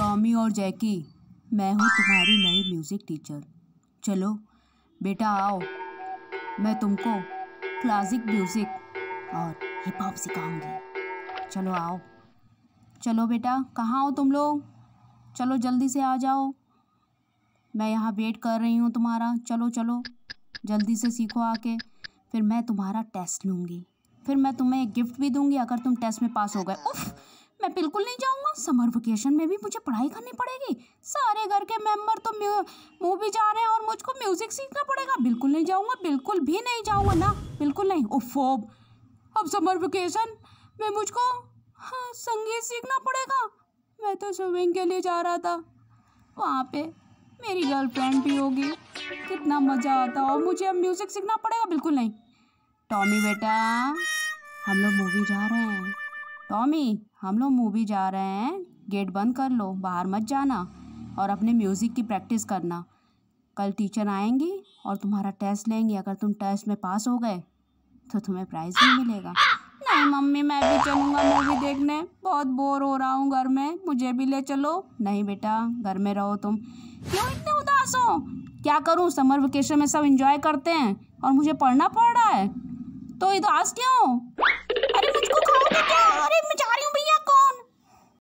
Tommy और जैकी मैं हूँ तुम्हारी नई म्यूज़िक टीचर चलो बेटा आओ मैं तुमको क्लासिक म्यूज़िक और हिप हॉप सिखाऊंगी चलो आओ चलो बेटा कहाँ हो तुम लोग चलो जल्दी से आ जाओ मैं यहाँ वेट कर रही हूँ तुम्हारा चलो चलो जल्दी से सीखो आके फिर मैं तुम्हारा टेस्ट लूँगी फिर मैं तुम्हें एक गिफ्ट भी दूँगी अगर तुम टेस्ट में पास हो गए उफ़ मैं बिल्कुल नहीं जाऊँगा समर वेकेशन में भी मुझे पढ़ाई करनी पड़ेगी सारे घर के मेंबर तो मूवी जा रहे हैं और मुझको म्यूज़िक सीखना पड़ेगा बिल्कुल नहीं जाऊँगा बिल्कुल भी नहीं जाऊँगा ना बिल्कुल नहीं ओफोब अब समर वेकेशन में मुझको हाँ संगीत सीखना पड़ेगा मैं तो स्विमिंग के लिए जा रहा था वहाँ पे मेरी गर्लफ्रेंड भी होगी कितना मज़ा आता और मुझे अब म्यूज़िक सीखना पड़ेगा बिल्कुल नहीं टॉमी बेटा हम लोग मूवी जा रहे हैं टॉमी हम लोग मूवी जा रहे हैं गेट बंद कर लो बाहर मत जाना और अपने म्यूज़िक की प्रैक्टिस करना कल टीचर आएंगी और तुम्हारा टेस्ट लेंगी अगर तुम टेस्ट में पास हो गए तो तुम्हें प्राइज़ भी मिलेगा नहीं मम्मी मैं भी चलूँगा मूवी देखने बहुत बोर हो रहा हूँ घर में मुझे भी ले चलो नहीं बेटा घर में रहो तुम क्यों इतने उदास हो क्या करूँ समर वेकेशन में सब इंजॉय करते हैं और मुझे पढ़ना पड़ रहा है तो उदास क्यों अरे मुझको